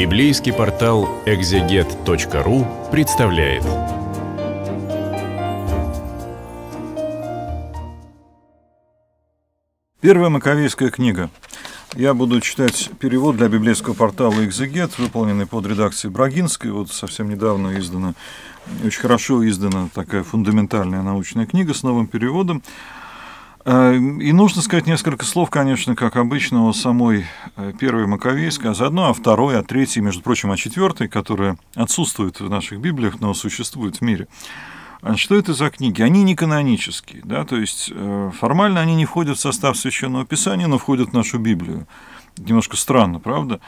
Библейский портал экзегет.ру представляет. Первая Маковейская книга. Я буду читать перевод для библейского портала «Экзегет», выполненный под редакцией Брагинской. Вот совсем недавно издана, очень хорошо издана такая фундаментальная научная книга с новым переводом. А, и нужно сказать несколько слов, конечно, как обычно, о самой э, первой Маковейской, а заодно о второй, о третьей, между прочим, о четвертой, которая отсутствует в наших Библиях, но существует в мире. А Что это за книги? Они не канонические, да, то есть э, формально они не входят в состав Священного Писания, но входят в нашу Библию. Немножко странно, правда?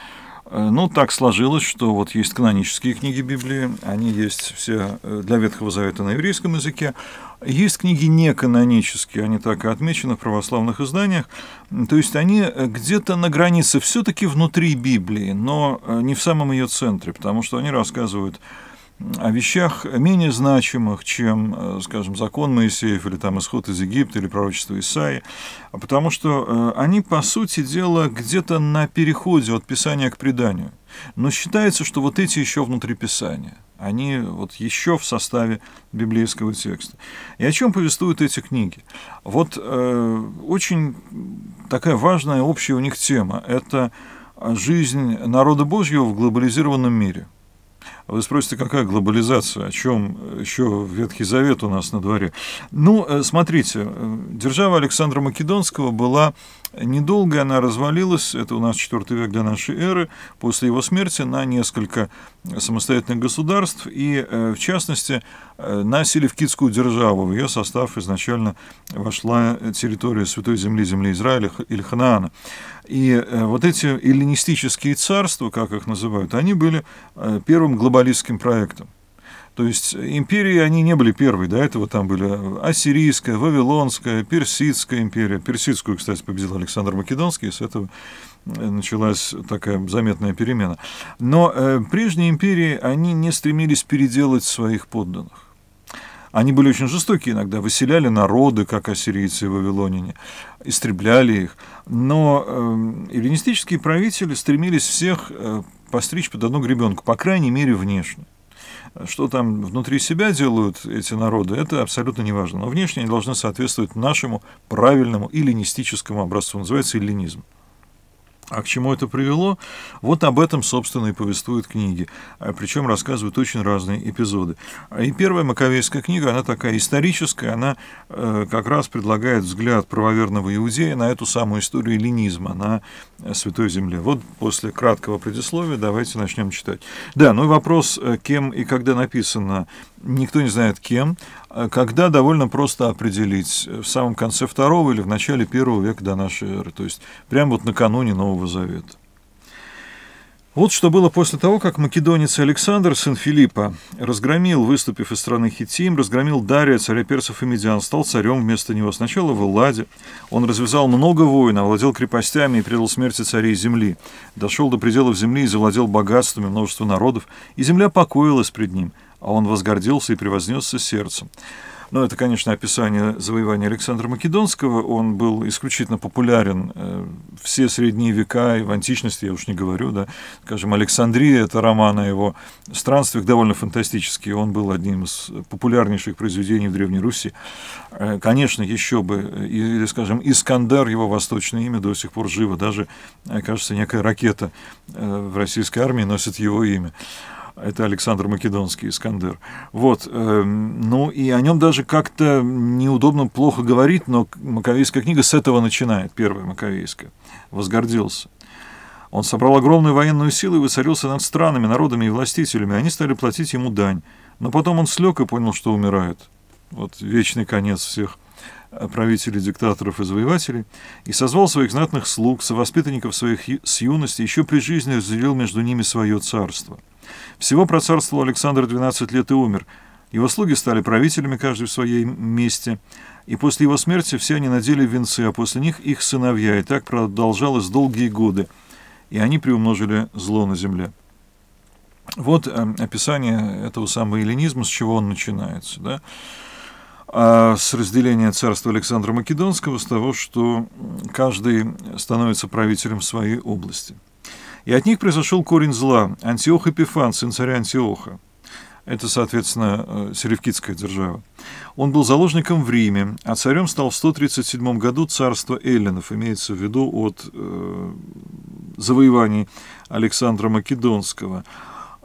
Э, ну, так сложилось, что вот есть канонические книги Библии, они есть все э, для Ветхого Завета на еврейском языке. Есть книги неканонические, они так и отмечены в православных изданиях. То есть они э, где-то на границе, все-таки внутри Библии, но не в самом ее центре, потому что они рассказывают о вещах менее значимых, чем, э, скажем, закон Моисеев или там исход из Египта или пророчество Исаи, а потому что э, они, по сути дела, где-то на переходе от Писания к преданию. Но считается, что вот эти еще внутри Писания, они вот еще в составе библейского текста. И о чем повествуют эти книги? Вот э, очень такая важная общая у них тема – это жизнь народа Божьего в глобализированном мире – а вы спросите, какая глобализация, о чем еще Ветхий Завет у нас на дворе? Ну, э, смотрите, э, держава Александра Македонского была Недолго она развалилась, это у нас 4 век до нашей эры, после его смерти на несколько самостоятельных государств и, э, в частности, э, на Селевкидскую державу. В ее состав изначально вошла территория Святой Земли, земли Израиля или Ханаана. И э, вот эти эллинистические царства, как их называют, они были первым глобалистским проектом. То есть империи, они не были первые, до этого там были Ассирийская, Вавилонская, Персидская империя. Персидскую, кстати, победил Александр Македонский, и с этого началась такая заметная перемена. Но э, прежние империи, они не стремились переделать своих подданных. Они были очень жестоки иногда, выселяли народы, как ассирийцы и вавилоняне, истребляли их. Но э, эллинистические правители стремились всех э, постричь под одну гребенку, по крайней мере, внешне. Что там внутри себя делают эти народы, это абсолютно не важно. Но внешне они должны соответствовать нашему правильному эллинистическому образцу. Называется эллинизм. А к чему это привело? Вот об этом, собственно, и повествуют книги. А Причем рассказывают очень разные эпизоды. И первая маковейская книга, она такая историческая, она э, как раз предлагает взгляд правоверного иудея на эту самую историю эллинизма на э, Святой Земле. Вот после краткого предисловия давайте начнем читать. Да, ну и вопрос, э, кем и когда написана никто не знает кем, э, когда довольно просто определить э, в самом конце второго или в начале первого века до нашей эры, то есть прямо вот накануне Нового Завета. Вот что было после того, как македонец Александр, сын Филиппа, разгромил, выступив из страны Хитим, разгромил Дария, царя персов и медиан, стал царем вместо него. Сначала в Элладе он развязал много войн, овладел крепостями и предал смерти царей земли. Дошел до пределов земли и завладел богатствами множества народов, и земля покоилась пред ним – а он возгордился и превознесся сердцем. Но ну, это, конечно, описание завоевания Александра Македонского. Он был исключительно популярен э, все средние века и в античности, я уж не говорю, да. Скажем, Александрия – это роман о его странствиях, довольно фантастический. Он был одним из популярнейших произведений в Древней Руси. Э, конечно, еще бы, э, или, скажем, Искандер, его восточное имя, до сих пор живо. Даже, кажется, некая ракета в российской армии носит его имя. Это Александр Македонский, Искандер. Вот, э, ну и о нем даже как-то неудобно, плохо говорить, но Маковейская книга с этого начинает, первая Маковейская. Возгордился. Он собрал огромную военную силу и воцарился над странами, народами и властителями. Они стали платить ему дань. Но потом он слег и понял, что умирает. Вот вечный конец всех э, правителей, диктаторов и завоевателей, и созвал своих знатных слуг, совоспитанников своих с юности, еще при жизни разделил между ними свое царство – всего процарствовал Александр 12 лет и умер. Его слуги стали правителями, каждый в своей месте. И после его смерти все они надели венцы, а после них их сыновья. И так продолжалось долгие годы. И они приумножили зло на земле. Вот э, описание этого самого эллинизма, с чего он начинается. Да? А с разделения царства Александра Македонского, с того, что каждый становится правителем своей области. И от них произошел корень зла – Антиох Эпифан, сын царя Антиоха. Это, соответственно, э, Селевкидская держава. Он был заложником в Риме, а царем стал в 137 году царство эллинов, имеется в виду от э, завоеваний Александра Македонского.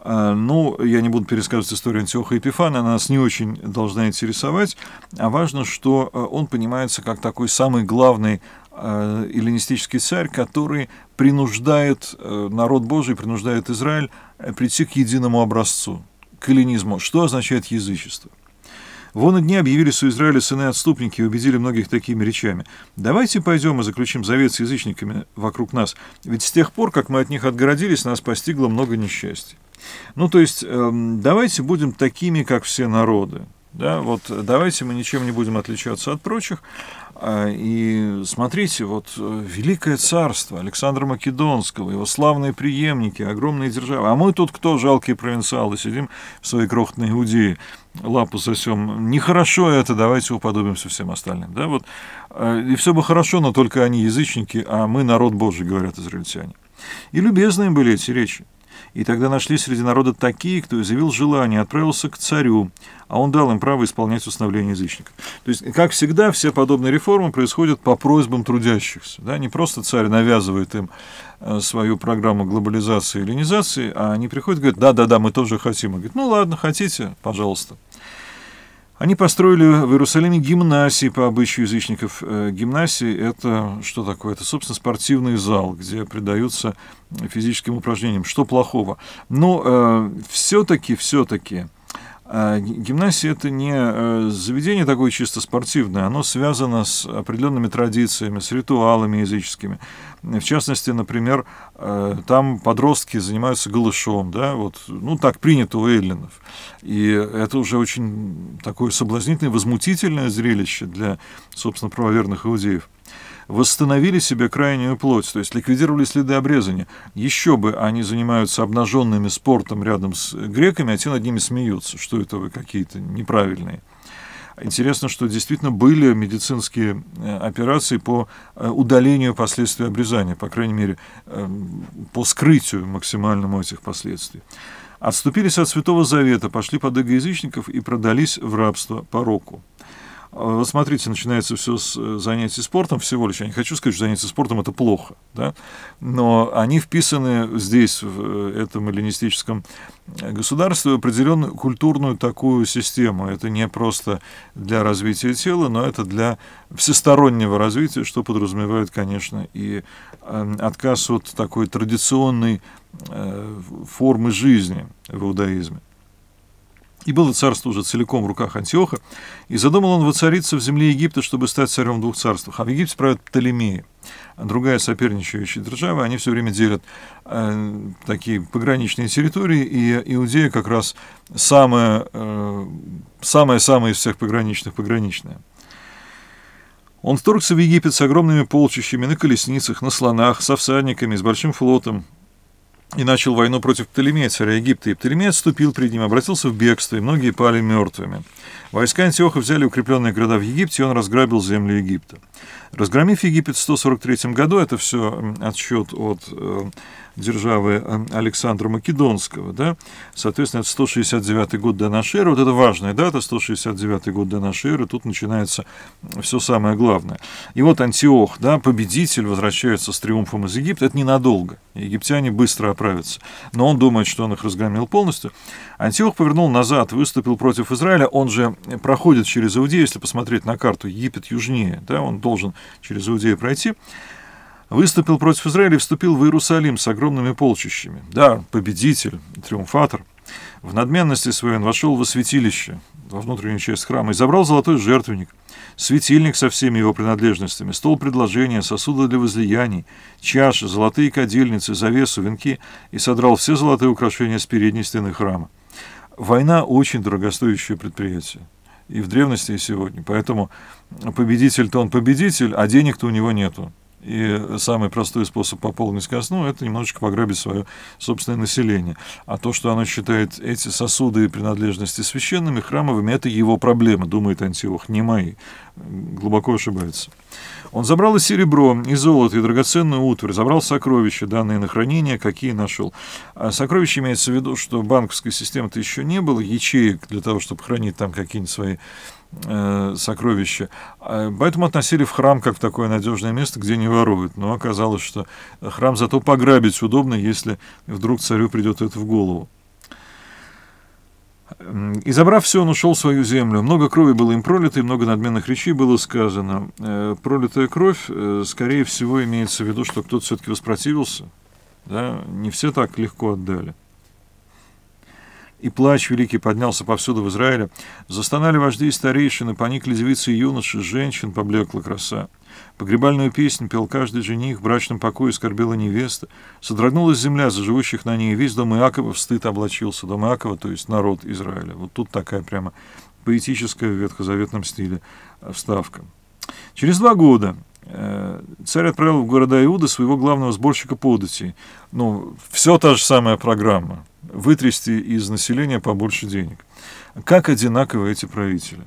Э, ну, я не буду пересказывать историю Антиоха и Эпифана, она нас не очень должна интересовать, а важно, что э, он понимается как такой самый главный Э, эллинистический царь, который принуждает э, народ Божий, принуждает Израиль э, прийти к единому образцу, к эллинизму. Что означает язычество? Вон и дни объявились у Израиля сыны-отступники и убедили многих такими речами. Давайте пойдем и заключим завет с язычниками вокруг нас, ведь с тех пор, как мы от них отгородились, нас постигло много несчастья. Ну, то есть, эм, давайте будем такими, как все народы. Да, вот давайте мы ничем не будем отличаться от прочих, а, и смотрите, вот э, Великое Царство Александра Македонского, его славные преемники, огромные державы. А мы тут кто, жалкие провинциалы, сидим в своей крохотной Иудее, лапу сосем. Нехорошо это, давайте уподобимся всем остальным. Да, вот. А, и все бы хорошо, но только они язычники, а мы народ Божий, говорят израильтяне. И любезные были эти речи. И тогда нашли среди народа такие, кто изъявил желание, отправился к царю, а он дал им право исполнять установление язычников. То есть, как всегда, все подобные реформы происходят по просьбам трудящихся. Да? Не просто царь навязывает им э, свою программу глобализации и ленизации, а они приходят и говорят, да-да-да, мы тоже хотим. И говорят, ну ладно, хотите, пожалуйста. Они построили в Иерусалиме гимнасии по обычаю язычников. Э, гимнасии — это что такое? Это, собственно, спортивный зал, где предаются физическим упражнениям. Что плохого? Но ну, э, все-таки, все-таки... А, Гимнасия – это не э, заведение такое чисто спортивное, оно связано с определенными традициями, с ритуалами языческими. В частности, например, э, там подростки занимаются голышом, да, вот, ну, так принято у эллинов. И это уже очень такое соблазнительное, возмутительное зрелище для, собственно, правоверных иудеев восстановили себе крайнюю плоть, то есть ликвидировали следы обрезания. Еще бы они занимаются обнаженными спортом рядом с греками, а те над ними смеются, что это вы какие-то неправильные. Интересно, что действительно были медицинские э, операции по э, удалению последствий обрезания, по крайней мере, эм, по скрытию максимальному этих последствий. Отступились от Святого Завета, пошли под эгоязычников и продались в рабство пороку. Вот э, смотрите, начинается все с э, занятий спортом всего лишь. Я не хочу сказать, что занятия спортом это плохо, да? но они вписаны здесь, в э, этом эллинистическом государстве, в определенную культурную такую систему. Это не просто для развития тела, но это для всестороннего развития, что подразумевает, конечно, и эм, отказ от такой традиционной формы жизни в иудаизме. И было царство уже целиком в руках Антиоха, и задумал он воцариться в земле Египта, чтобы стать царем в двух царствах. А в Египте правят Птолемеи, а другая соперничающая держава, они все время делят э, такие пограничные территории, и Иудея как раз самая, э, самая-самая из всех пограничных пограничная. Он вторгся в Египет с огромными полчищами на колесницах, на слонах, со всадниками, с большим флотом и начал войну против Птолемея, царя Египта. И Птолемей отступил пред ним, обратился в бегство, и многие пали мертвыми. Войска Антиоха взяли укрепленные города в Египте, и он разграбил земли Египта. Разгромив Египет в 143 году, это все отсчет от э, державы э, Александра Македонского, да, соответственно, это 169 год до нашей эры, вот это важная дата, 169 год до нашей эры, тут начинается все самое главное. И вот Антиох, да, победитель, возвращается с триумфом из Египта, это ненадолго, египтяне быстро оправятся, но он думает, что он их разгромил полностью. Антиох повернул назад, выступил против Израиля, он же э, проходит через Иудею, если посмотреть на карту, Египет южнее, да, он должен должен через Иудею пройти, выступил против Израиля и вступил в Иерусалим с огромными полчищами. Да, победитель, триумфатор. В надменности своей он вошел в святилище, во внутреннюю часть храма, и забрал золотой жертвенник, светильник со всеми его принадлежностями, стол предложения, сосуды для возлияний, чаши, золотые кадильницы, завесу, венки, и содрал все золотые украшения с передней стены храма. Война – очень дорогостоящее предприятие и в древности, и сегодня. Поэтому победитель-то он победитель, а денег-то у него нету. И самый простой способ пополнить казну – это немножечко пограбить свое собственное население. А то, что оно считает эти сосуды и принадлежности священными, храмовыми – это его проблема, думает Антиох, не мои. Глубоко ошибается. Он забрал и серебро, и золото, и драгоценную утварь, забрал сокровища, данные на хранение, какие нашел. А сокровища имеется в виду, что банковской системы-то еще не было, ячеек для того, чтобы хранить там какие-нибудь свои Э, сокровища. Э, поэтому относили в храм как в такое надежное место, где не воруют. Но оказалось, что храм зато пограбить удобно, если вдруг царю придет это в голову. И забрав все, он ушел в свою землю. Много крови было им пролито, и много надменных речей было сказано. Э, пролитая кровь, скорее всего, имеется в виду, что кто-то все-таки воспротивился. Да? Не все так легко отдали и плач великий поднялся повсюду в Израиле. Застонали вожди и старейшины, поникли девицы и юноши, женщин поблекла краса. Погребальную песнь пел каждый жених, в брачном покое скорбела невеста. Содрогнулась земля за живущих на ней, и весь дом Иакова в стыд облачился. Дом Иакова, то есть народ Израиля. Вот тут такая прямо поэтическая в ветхозаветном стиле э, вставка. Через два года Э, царь отправил в города Иуда своего главного сборщика податей. Ну, все та же самая программа. Вытрясти из населения побольше денег. Как одинаковы эти правители.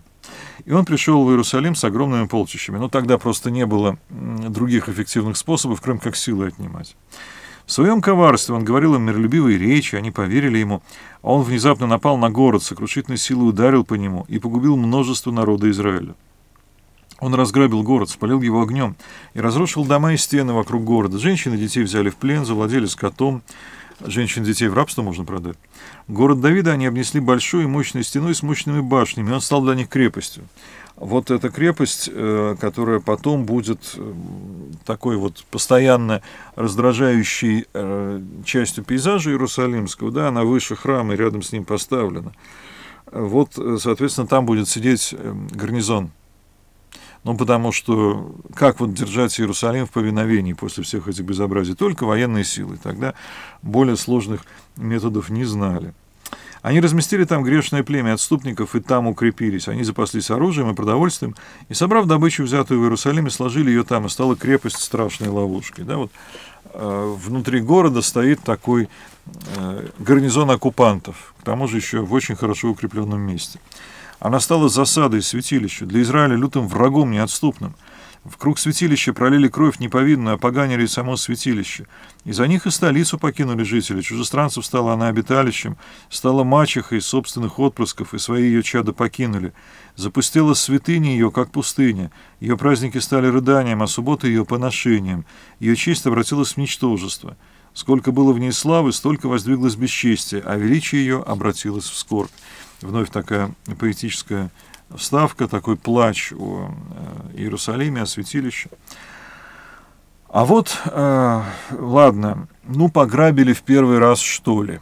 И он пришел в Иерусалим с огромными полчищами. Но ну, тогда просто не было других эффективных способов, кроме как силы отнимать. В своем коварстве он говорил им миролюбивые речи, они поверили ему, а он внезапно напал на город, сокрушительной силой ударил по нему и погубил множество народа Израиля. Он разграбил город, спалил его огнем и разрушил дома и стены вокруг города. Женщин и детей взяли в плен, завладели скотом. Женщин и детей в рабство можно продать. Город Давида они обнесли большой и мощной стеной с мощными башнями. Он стал для них крепостью. Вот эта крепость, э, которая потом будет э, такой вот постоянно раздражающей э, частью пейзажа иерусалимского, да, она выше храма и рядом с ним поставлена. Вот, соответственно, там будет сидеть гарнизон ну, потому что как вот держать Иерусалим в повиновении после всех этих безобразий? Только военные силы. Тогда более сложных методов не знали. Они разместили там грешное племя отступников и там укрепились. Они запаслись оружием и продовольствием, и, собрав добычу, взятую в Иерусалиме, сложили ее там, и стала крепость страшной ловушкой. Да, вот, э, внутри города стоит такой э, гарнизон оккупантов, к тому же еще в очень хорошо укрепленном месте. Она стала засадой святилищу, для Израиля лютым врагом неотступным. В круг святилища пролили кровь неповинную, опоганили а само святилище. Из-за них и столицу покинули жители. Чужестранцев стала она обиталищем, стала мачехой собственных отпрысков, и свои ее чада покинули. Запустила святыня ее, как пустыня. Ее праздники стали рыданием, а субботы ее поношением. Ее честь обратилась в ничтожество. Сколько было в ней славы, столько воздвиглось бесчестие, а величие ее обратилось в скорбь. Вновь такая поэтическая вставка, такой плач о э, Иерусалиме, о святилище. А вот, э, ладно, ну пограбили в первый раз, что ли.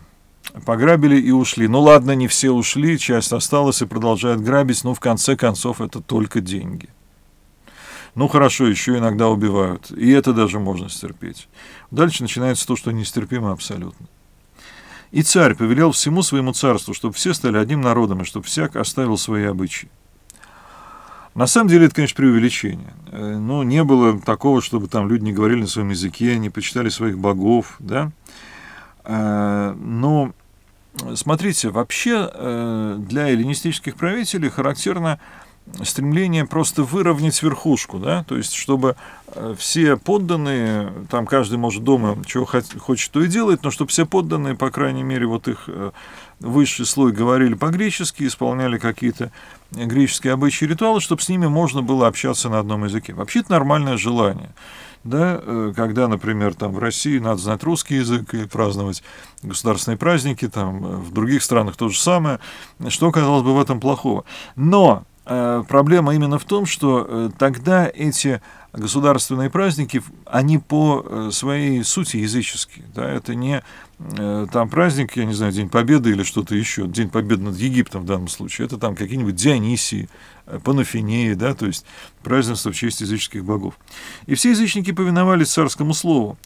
Пограбили и ушли. Ну ладно, не все ушли, часть осталась и продолжает грабить, но в конце концов это только деньги. Ну хорошо, еще иногда убивают. И это даже можно стерпеть. Дальше начинается то, что нестерпимо абсолютно. И царь повелел всему своему царству, чтобы все стали одним народом, и чтобы всяк оставил свои обычаи. На самом деле это, конечно, преувеличение. Ну, не было такого, чтобы там люди не говорили на своем языке, не почитали своих богов, да. Э, но, смотрите, вообще э, для эллинистических правителей характерно стремление просто выровнять верхушку, да, то есть чтобы э, все подданные, там каждый может дома чего хочет, то и делает, но чтобы все подданные, по крайней мере, вот их э, высший слой говорили по-гречески, исполняли какие-то греческие обычаи и ритуалы, чтобы с ними можно было общаться на одном языке. Вообще-то нормальное желание. Да, э, когда, например, там в России надо знать русский язык и праздновать государственные праздники, там в других странах то же самое, что, казалось бы, в этом плохого. Но Э, проблема именно в том, что э, тогда эти государственные праздники, они по э, своей сути языческие. Да? Это не там праздник, я не знаю, День Победы или что-то еще, День Победы над Египтом в данном случае. Это там какие-нибудь Дионисии, Панафинеи, да, то есть празднество в честь языческих богов. И все язычники повиновались царскому слову.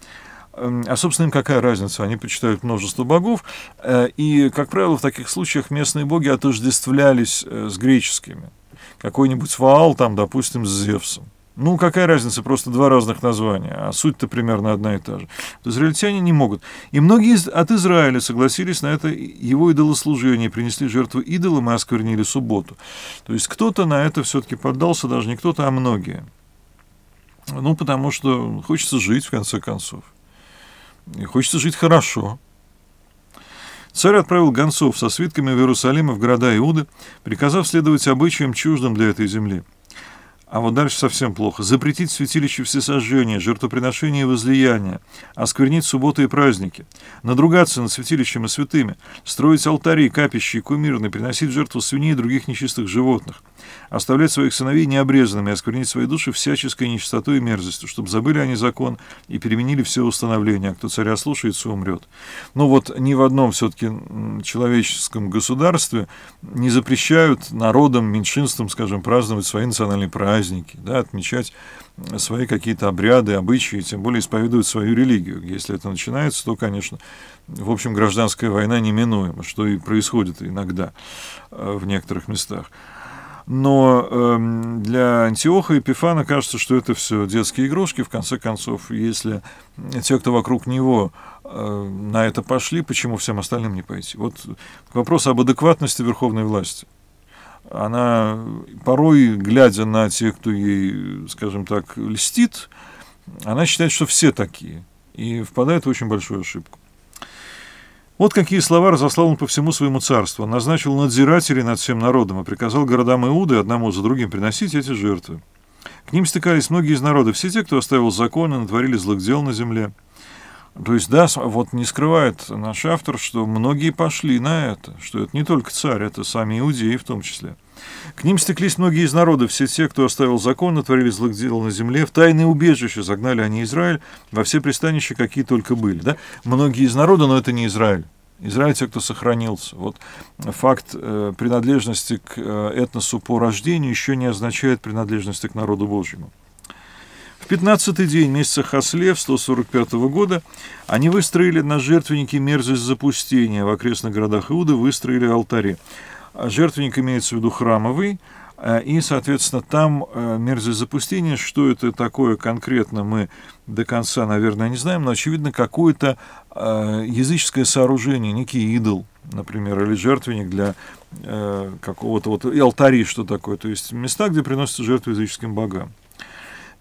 Эм, а, собственно, им какая разница? Они почитают множество богов, и, как правило, в таких случаях местные боги отождествлялись с греческими какой-нибудь Ваал, там, допустим, с Зевсом. Ну, какая разница, просто два разных названия, а суть-то примерно одна и та же. Израильтяне не могут. И многие от Израиля согласились на это его идолослужение, принесли жертву идолам и осквернили субботу. То есть кто-то на это все-таки поддался, даже не кто-то, а многие. Ну, потому что хочется жить, в конце концов. И хочется жить хорошо. Царь отправил гонцов со свитками в Иерусалим и в города Иуды, приказав следовать обычаям чуждым для этой земли. А вот дальше совсем плохо. Запретить святилище всесожжения, жертвоприношения и возлияния, осквернить субботы и праздники, надругаться над святилищем и святыми, строить алтари, капища и кумирны, приносить жертву свиней и других нечистых животных, оставлять своих сыновей необрезанными, осквернить свои души всяческой нечистотой и мерзостью, чтобы забыли они закон и переменили все установления, а кто царя слушается, умрет. Но ну вот ни в одном все-таки человеческом государстве не запрещают народам, меньшинствам, скажем, праздновать свои национальные праздники, праздники, да, отмечать э, свои какие-то обряды, обычаи, тем более исповедуют свою религию. Если это начинается, то, конечно, в общем, гражданская война неминуема, что и происходит иногда э, в некоторых местах. Но эм, для Антиоха и Пифана кажется, что это все детские игрушки. В конце концов, если э, те, кто вокруг него на это пошли, почему всем остальным не пойти? Вот вопрос об адекватности верховной власти – она порой, глядя на тех, кто ей, скажем так, льстит, она считает, что все такие, и впадает в очень большую ошибку. Вот какие слова разослал он по всему своему царству. назначил надзирателей над всем народом и приказал городам Иуды одному за другим приносить эти жертвы. К ним стыкались многие из народов, все те, кто оставил законы, натворили злых дел на земле – то есть, да, вот не скрывает наш автор, что многие пошли на это, что это не только царь, это сами иудеи в том числе. К ним стеклись многие из народа, все те, кто оставил закон, натворили злых на земле, в тайные убежища загнали они Израиль, во все пристанища, какие только были. Да? Многие из народа, но это не Израиль. Израиль те, кто сохранился. Вот факт э, принадлежности к э, этносу по рождению еще не означает принадлежности к народу Божьему пятнадцатый день месяца Хаслев 145 года они выстроили на жертвеннике мерзость запустения. В окрестных городах Иуды выстроили алтари. А жертвенник имеется в виду храмовый, э, и, соответственно, там э, мерзость запустения, что это такое конкретно, мы до конца, наверное, не знаем, но, очевидно, какое-то э, языческое сооружение, некий идол, например, или жертвенник для какого-то вот и алтари, что такое, то есть места, где приносятся жертвы языческим богам.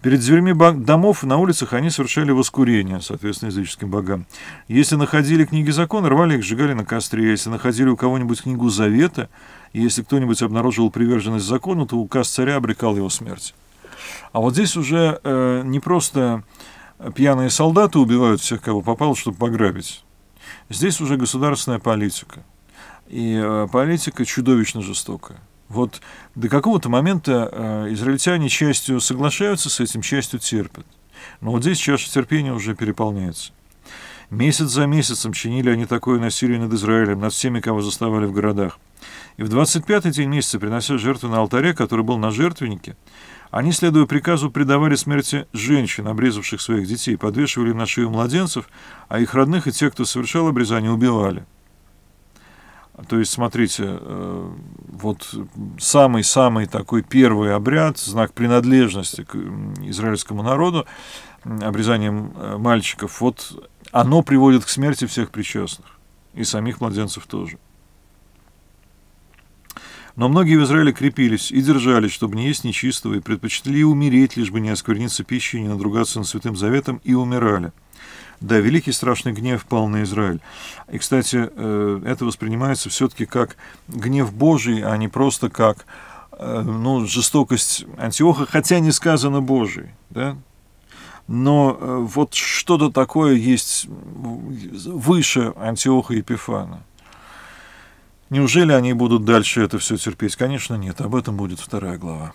Перед зверьми домов на улицах они совершали воскурение, соответственно, языческим богам. Если находили книги закона, рвали их, сжигали на костре. Если находили у кого-нибудь книгу завета, если кто-нибудь обнаружил приверженность закону, то указ царя обрекал его смерть. А вот здесь уже э, не просто пьяные солдаты убивают всех, кого попало, чтобы пограбить. Здесь уже государственная политика. И э, политика чудовищно жестокая. Вот до какого-то момента э, израильтяне частью соглашаются с этим, частью терпят. Но вот здесь чаша терпения уже переполняется. Месяц за месяцем чинили они такое насилие над Израилем, над всеми, кого заставали в городах. И в 25-й день месяца, принося жертву на алтаре, который был на жертвеннике, они, следуя приказу, предавали смерти женщин, обрезавших своих детей, подвешивали на шею младенцев, а их родных и тех, кто совершал обрезание, убивали. То есть, смотрите, э, вот самый-самый такой первый обряд, знак принадлежности к израильскому народу, обрезанием э, мальчиков, вот оно приводит к смерти всех причастных, и самих младенцев тоже. Но многие в Израиле крепились и держались, чтобы не есть нечистого, и предпочитали умереть, лишь бы не оскверниться пищей, не надругаться над Святым Заветом, и умирали – да, великий страшный гнев пал на Израиль. И, кстати, э, это воспринимается все-таки как гнев Божий, а не просто как э, ну, жестокость Антиоха, хотя не сказано Божий. Да? Но э, вот что-то такое есть выше Антиоха и Епифана. Неужели они будут дальше это все терпеть? Конечно, нет. Об этом будет вторая глава.